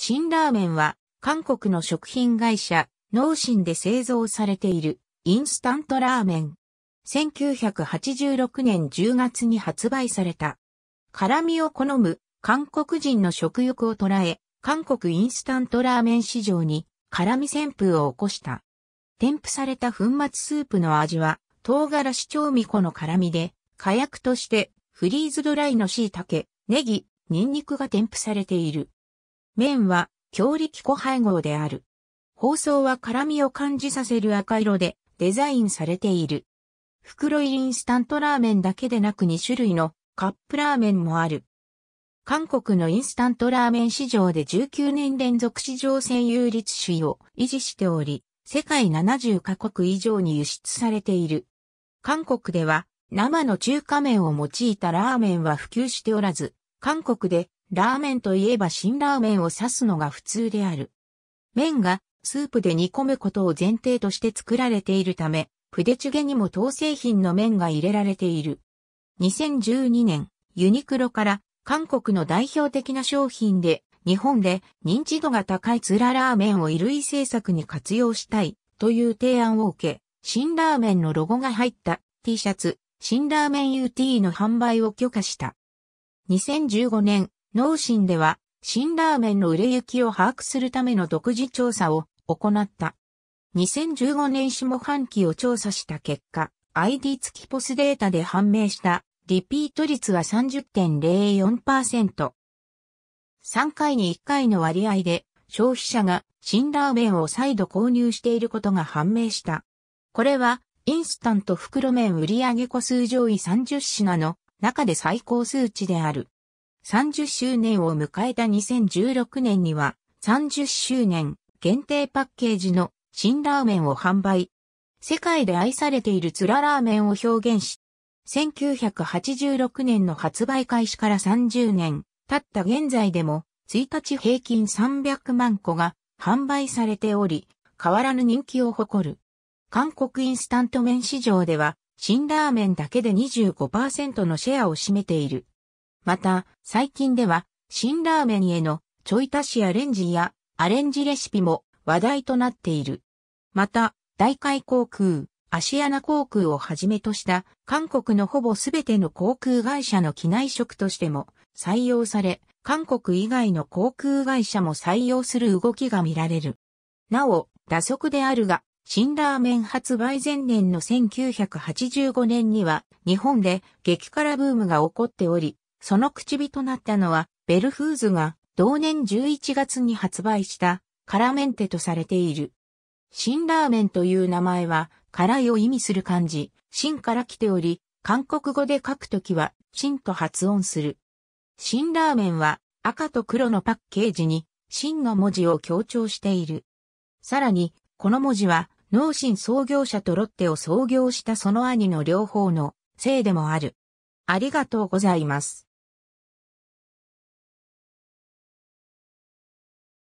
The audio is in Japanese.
辛ラーメンは、韓国の食品会社、農心で製造されている、インスタントラーメン。1986年10月に発売された。辛味を好む、韓国人の食欲を捉え、韓国インスタントラーメン市場に、辛味旋風を起こした。添付された粉末スープの味は、唐辛子調味粉の辛味で、火薬として、フリーズドライの椎茸、ネギ、ニンニクが添付されている。麺は強力粉配合である。包装は辛味を感じさせる赤色でデザインされている。袋入りインスタントラーメンだけでなく2種類のカップラーメンもある。韓国のインスタントラーメン市場で19年連続市場占有率主位を維持しており、世界70カ国以上に輸出されている。韓国では生の中華麺を用いたラーメンは普及しておらず、韓国でラーメンといえば辛ラーメンを指すのが普通である。麺がスープで煮込むことを前提として作られているため、筆チュゲにも糖製品の麺が入れられている。2012年、ユニクロから韓国の代表的な商品で日本で認知度が高いツララーメンを衣類製作に活用したいという提案を受け、新ラーメンのロゴが入った T シャツ、新ラーメン UT の販売を許可した。2015年、脳心では、新ラーメンの売れ行きを把握するための独自調査を行った。2015年下半期を調査した結果、ID 付きポスデータで判明したリピート率は30.04%。3回に1回の割合で消費者が新ラーメンを再度購入していることが判明した。これはインスタント袋麺売上個数上位30品の中で最高数値である。30周年を迎えた2016年には30周年限定パッケージの新ラーメンを販売。世界で愛されているツララーメンを表現し、1986年の発売開始から30年経った現在でも1日平均300万個が販売されており、変わらぬ人気を誇る。韓国インスタント麺市場では、新ラーメンだけで25%のシェアを占めている。また、最近では、辛ラーメンへのちょい足しアレンジやアレンジレシピも話題となっている。また、大海航空、アシアナ航空をはじめとした韓国のほぼすべての航空会社の機内食としても採用され、韓国以外の航空会社も採用する動きが見られる。なお、打足であるが、辛ラーメン発売前年の1985年には日本で激辛ブームが起こっており、その口火となったのは、ベルフーズが同年11月に発売した辛メンテとされている。辛ラーメンという名前は、辛いを意味する漢字、辛から来ており、韓国語で書くときは、辛と発音する。辛ラーメンは、赤と黒のパッケージに、辛の文字を強調している。さらに、この文字は、農親創業者とロッテを創業したその兄の両方の、せいでもある。ありがとうございます。